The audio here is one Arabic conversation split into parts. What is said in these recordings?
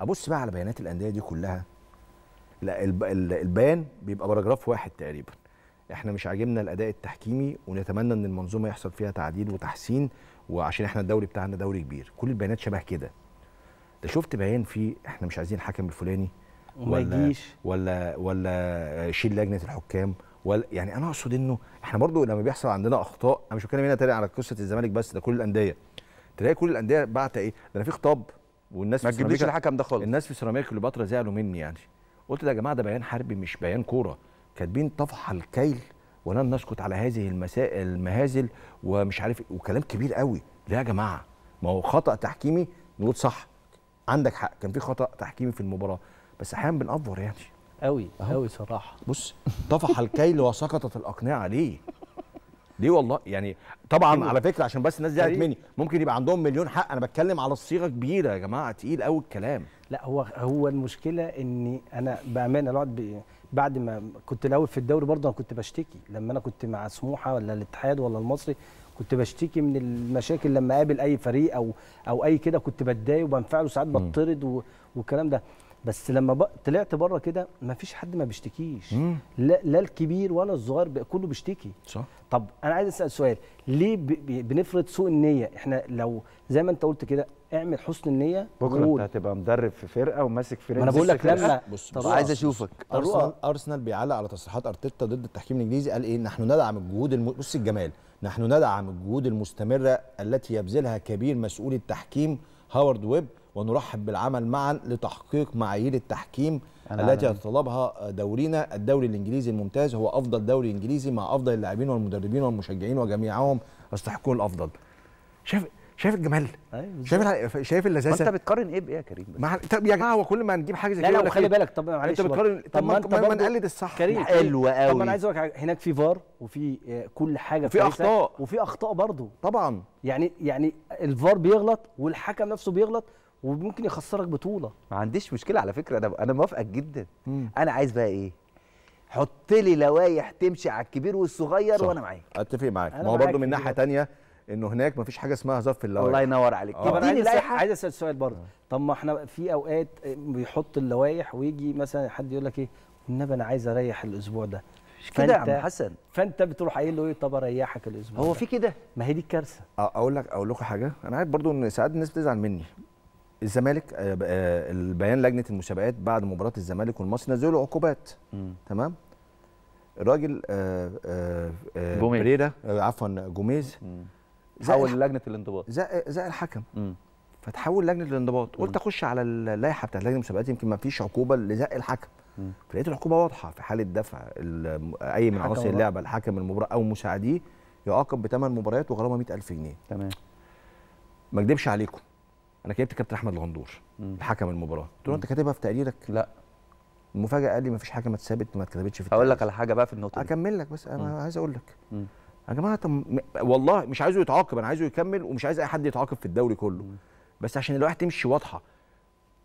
ابص بقى على بيانات الانديه دي كلها لا البيان بيبقى باراجراف واحد تقريبا احنا مش عاجبنا الاداء التحكيمي ونتمنى ان المنظومه يحصل فيها تعديل وتحسين وعشان احنا الدوري بتاعنا دوري كبير كل البيانات شبه كده ده شفت بيان فيه احنا مش عايزين الحكم الفلاني ولا يجيش. ولا ولا شيل لجنه الحكام ولا يعني انا اقصد انه احنا برضو لما بيحصل عندنا اخطاء انا مش بتكلم هنا تاريخ على قصه الزمالك بس ده كل الانديه تلاقي كل الانديه بعت ايه ده انا في خطاب والناس ما تجيبليش الحكم ده خالص الناس في سيراميكا كليوباترا زعلوا مني يعني قلت ده يا جماعه ده بيان حربي مش بيان كوره كاتبين طفح الكيل ولن نسكت على هذه المسائل المهازل ومش عارف إيه. وكلام كبير قوي لا يا جماعه ما هو خطا تحكيمي نقول صح عندك حق كان في خطا تحكيمي في المباراه بس احيانا بنأفور يعني قوي قوي صراحه بص طفح الكيل وسقطت الاقنعه ليه ليه والله يعني طبعا أيوه. على فكره عشان بس الناس زعلت أيوه. مني ممكن يبقى عندهم مليون حق انا بتكلم على الصيغه كبيره يا جماعه تقيل قوي الكلام لا هو هو المشكله اني انا بامانه الواحد بعد ما كنت الاول في الدوري برضه انا كنت بشتكي لما انا كنت مع سموحه ولا الاتحاد ولا المصري كنت بشتكي من المشاكل لما اقابل اي فريق او او اي كده كنت بتضايق وبنفعل وساعات بطرد والكلام ده بس لما طلعت بره كده ما فيش حد ما بيشتكيش لا, لا الكبير ولا الصغير كله بيشتكي صح طب انا عايز اسال سؤال ليه ب... ب... بنفرض سوء النيه احنا لو زي ما انت قلت كده اعمل حسن النيه بكره انت هتبقى مدرب في فرقه وماسك فرقه انا بقول لك لما بص, بص عايز اشوفك ارسنال ارسنال بيعلق على تصريحات ارتيتا ضد التحكيم الانجليزي قال ايه نحن ندعم الجهود الم... بص الجمال نحن ندعم الجهود المستمره التي يبذلها كبير مسؤول التحكيم هاورد ويب ونرحب بالعمل معا لتحقيق معايير التحكيم التي يتطلبها دورينا الدوري الانجليزي الممتاز هو افضل دوري انجليزي مع افضل اللاعبين والمدربين والمشجعين وجميعهم يستحقون الافضل شايف شايف الجمال أيوة شايف شايف اللذاذه انت بتقارن ايه بايه يا كريم مع... طب يا جماعه هو كل ما نجيب حاجه زي كده لا لا خلي إيه؟ بالك طب معلش انت بتقارن طب, طب ما انت ما نقلد الصح كريم حلو قوي طب انا عايز اقول لك هناك في فار وفي آه، كل حاجه في اخطاء وفي اخطاء برضه طبعا يعني يعني الفار بيغلط والحكم نفسه بيغلط وممكن يخسرك بطوله ما عنديش مشكله على فكره انا انا موافقك جدا مم. انا عايز بقى ايه حط لي لوايح تمشي على الكبير والصغير صح. وانا معاك اتفق معاك ما هو برضه من ناحيه ثانيه انه هناك ما فيش حاجه اسمها ظرف اللوائح الله ينور عليك طب انا عايز, عايز اسال سؤال برضه آه. طب ما احنا في اوقات بيحط اللوايح ويجي مثلا حد يقول لك ايه والنبي انا عايز اريح الاسبوع ده مش كده يا عم حسن فانت بتروح قايل له ايه طب اريحك الاسبوع هو في كده ما هي دي الكارثه اقول لك اقول لكم حاجه انا عارف برضو ان ساعات الناس بتزعل مني الزمالك آه، آه، البيان لجنه المسابقات بعد مباراه الزمالك والمصري نزلوا عقوبات تمام الراجل آه، بريرا عفوا جوميز حول لجنه الانضباط زق زق الحكم فتحول لجنه الانضباط قلت اخش على اللائحه بتاعت لجنه المسابقات يمكن ما فيش عقوبه لزق الحكم فلقيت العقوبه واضحه في حاله دفع اي من عناصر اللعبه الحكم المباراه او مساعديه يعاقب بثمان مباريات وغرامه 100000 جنيه تمام ما اكدبش عليكم انا كتبت كابتن احمد الغندور حكم المباراه قلت له انت كاتبها في تقريرك لا المفاجاه قال لي مفيش حاجه ما اتثبت ما اتكتبتش في اقول لك على حاجه بقى في النقطه اكمل لك بس انا مم. عايز اقول لك يا جماعه طب والله مش عايزه يتعاقب انا عايزه يكمل ومش عايز اي حد يتعاقب في الدوري كله مم. بس عشان الواحد تمشي واضحه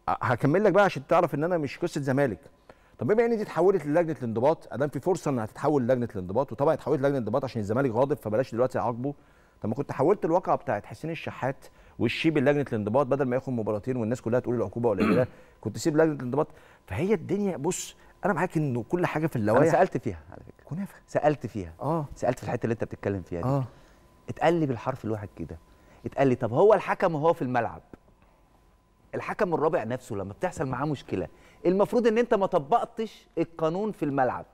هكمل لك بقى عشان تعرف ان انا مش قصه زمالك طب بما ان دي اتحولت للجنه الانضباط ادام في فرصه انها تتحول للجنه الانضباط وطبعا اتحولت لجنه الانضباط عشان الزمالك غاضب فبلاش دلوقتي اعاقبه طب ما كنت حولت الواقعه بتاعت حسين الشحات والشيب لجنه الانضباط بدل ما ياخد مباراتين والناس كلها تقول العقوبه قليله كنت سيب لجنه الانضباط فهي الدنيا بص انا معاك انه كل حاجه في اللوائح انا سالت فيها على فكره كنافه سالت فيها اه سالت في الحته اللي انت بتتكلم فيها دي اه اتقال لي بالحرف الواحد كده اتقال لي طب هو الحكم وهو في الملعب الحكم الرابع نفسه لما بتحصل معاه مشكله المفروض ان انت ما طبقتش القانون في الملعب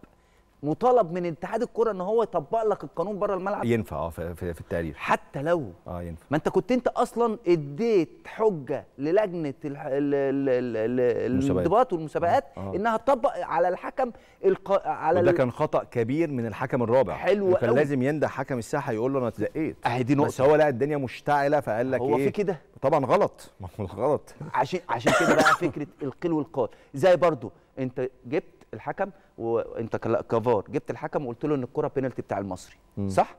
مطالب من اتحاد الكره ان هو يطبق لك القانون بره الملعب ينفع اه في, في التقرير حتى لو اه ينفع ما انت كنت انت اصلا اديت حجه للجنه الانضباط والمسابقات اه،, آه. انها تطبق على الحكم الق... على وده كان خطا كبير من الحكم الرابع حلو كان لازم ينده حكم الساحه يقول له انا اتزقيت اهي دي نقطه بس هو لقى الدنيا مشتعله فقال لك هو ايه هو في كده طبعا غلط ما هو غلط عشان عشان كده بقى فكره القيل والقال زي برضو انت جبت الحكم وانت كفار جبت الحكم وقلت له ان الكره بينالتي بتاع المصري م. صح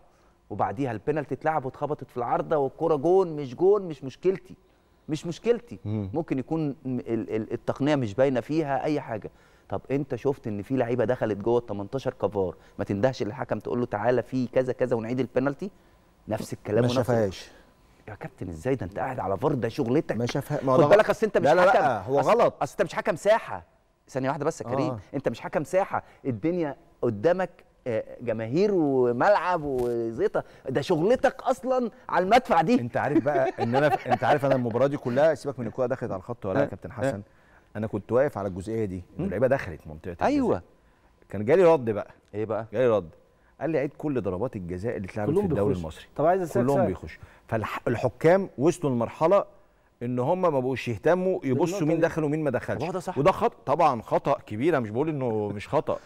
وبعديها البينالتي اتلعب واتخبطت في العارضه والكره جون مش جون مش مشكلتي مش مشكلتي م. ممكن يكون التقنيه مش باينه فيها اي حاجه طب انت شفت ان في لعيبه دخلت جوه ال 18 كفار ما تندهش للحكم تقول له تعالى في كذا كذا ونعيد البينالتي نفس الكلام ما شافهاش يا كابتن ازاي ده انت قاعد على فار ده شغلتك ما شافها خد بالك اصل انت مش لا لا حكم لا هو غلط اصل انت مش حكم ساحه ثانيه واحده بس يا آه. كريم آه. انت مش حكم ساحه الدنيا قدامك آه، جماهير وملعب وزيطه ده شغلتك اصلا على المدفع دي انت عارف بقى ان انا انت عارف انا المباراه دي كلها سيبك من الكوره دخلت على الخط ولا يا آه. كابتن حسن انا كنت واقف على الجزئيه دي اللعيبه دخلت منطقه ايوه كان جالي رد بقى ايه بقى جالي رد قال لي عيد كل ضربات الجزاء اللي اتلعبت في الدوري المصري طب عايز اسالك كلهم بيخشوا فالحكام وصلوا لمرحله ان هم ما بقوش يهتموا يبصوا مين دخل ومين ما دخلش وده خطا طبعا خطا كبيره مش بقول انه مش خطا